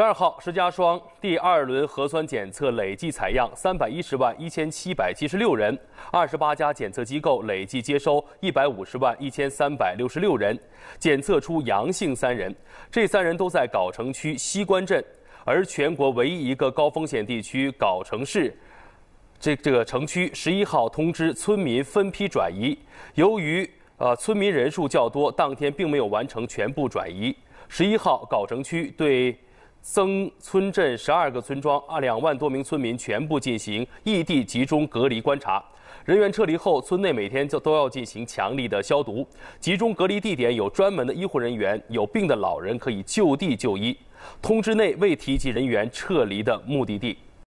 十二号，石家庄第二轮核酸检测累计采样三百一十万一千七百七十六人，二十八家检测机构累计接收一百五十万一千三百六十六人，检测出阳性三人，这三人都在藁城区西关镇，而全国唯一一个高风险地区藁城市，这这个城区十一号通知村民分批转移，由于呃村民人数较多，当天并没有完成全部转移。十一号，藁城区对。僧村镇十二个村庄，二两万多名村民全部进行异地集中隔离观察。人员撤离后，村内每天就都要进行强力的消毒。集中隔离地点有专门的医护人员，有病的老人可以就地就医。通知内未提及人员撤离的目的地。